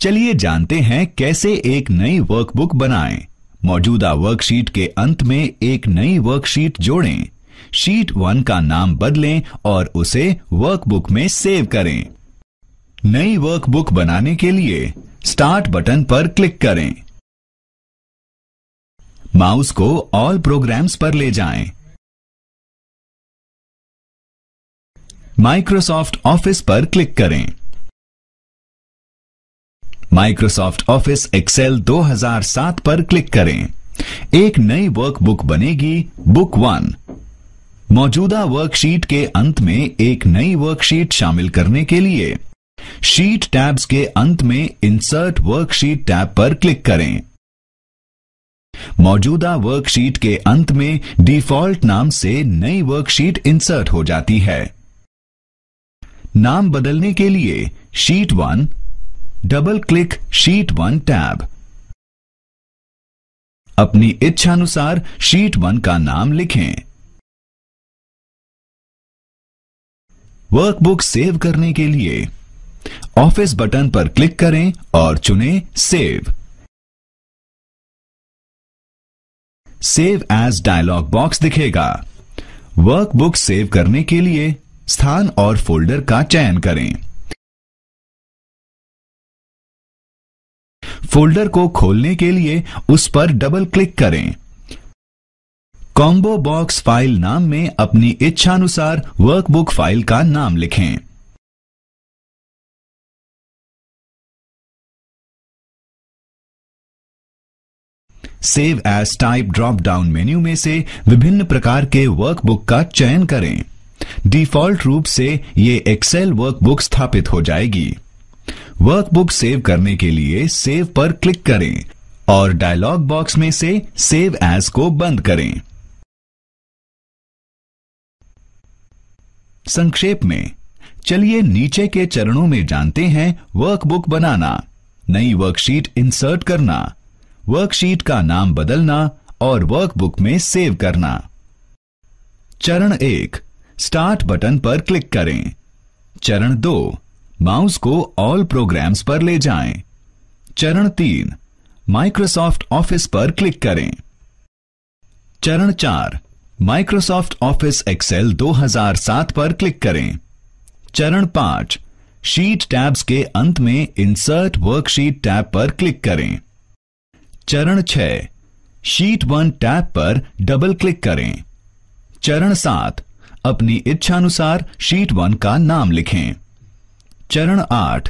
चलिए जानते हैं कैसे एक नई वर्कबुक बनाएं। मौजूदा वर्कशीट के अंत में एक नई वर्कशीट जोड़ें शीट वन का नाम बदलें और उसे वर्कबुक में सेव करें नई वर्कबुक बनाने के लिए स्टार्ट बटन पर क्लिक करें माउस को ऑल प्रोग्राम्स पर ले जाएं। माइक्रोसॉफ्ट ऑफिस पर क्लिक करें माइक्रोसॉफ्ट ऑफिस एक्सेल 2007 पर क्लिक करें एक नई वर्कबुक बनेगी बुक वन मौजूदा वर्कशीट के अंत में एक नई वर्कशीट शामिल करने के लिए शीट टैब्स के अंत में इंसर्ट वर्कशीट टैब पर क्लिक करें मौजूदा वर्कशीट के अंत में डिफॉल्ट नाम से नई वर्कशीट इंसर्ट हो जाती है नाम बदलने के लिए sheet one double click sheet one tab अपनी इच्छानुसार शीट वन का नाम लिखें वर्कबुक सेव करने के लिए ऑफिस बटन पर क्लिक करें और चुनें save save as dialog box दिखेगा वर्कबुक सेव करने के लिए स्थान और फोल्डर का चयन करें फोल्डर को खोलने के लिए उस पर डबल क्लिक करें कॉम्बो बॉक्स फाइल नाम में अपनी इच्छानुसार वर्कबुक फाइल का नाम लिखें save as type drop down menu में से विभिन्न प्रकार के वर्कबुक का चयन करें डिफॉल्ट रूप से ये एक्सेल वर्कबुक स्थापित हो जाएगी वर्कबुक सेव करने के लिए सेव पर क्लिक करें और डायलॉग बॉक्स में से सेव एज को बंद करें संक्षेप में चलिए नीचे के चरणों में जानते हैं वर्कबुक बनाना नई वर्कशीट इंसर्ट करना वर्कशीट का नाम बदलना और वर्कबुक में सेव करना चरण एक स्टार्ट बटन पर क्लिक करें चरण दो माउस को ऑल प्रोग्राम्स पर ले जाएं। चरण तीन माइक्रोसॉफ्ट ऑफिस पर क्लिक करें चरण चार माइक्रोसॉफ्ट ऑफिस एक्सेल 2007 पर क्लिक करें चरण पांच शीट टैब्स के अंत में इंसर्ट वर्कशीट टैब पर क्लिक करें चरण छ शीट वन टैब पर डबल क्लिक करें चरण सात अपनी इच्छानुसार शीट वन का नाम लिखें चरण आठ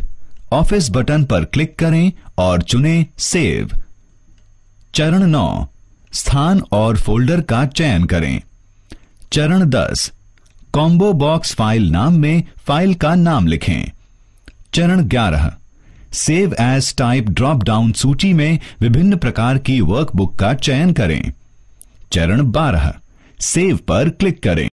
ऑफिस बटन पर क्लिक करें और चुनें सेव चरण नौ स्थान और फोल्डर का चयन करें चरण दस कॉम्बो बॉक्स फाइल नाम में फाइल का नाम लिखें चरण ग्यारह save as type drop down सूची में विभिन्न प्रकार की वर्कबुक का चयन करें चरण बारह सेव पर क्लिक करें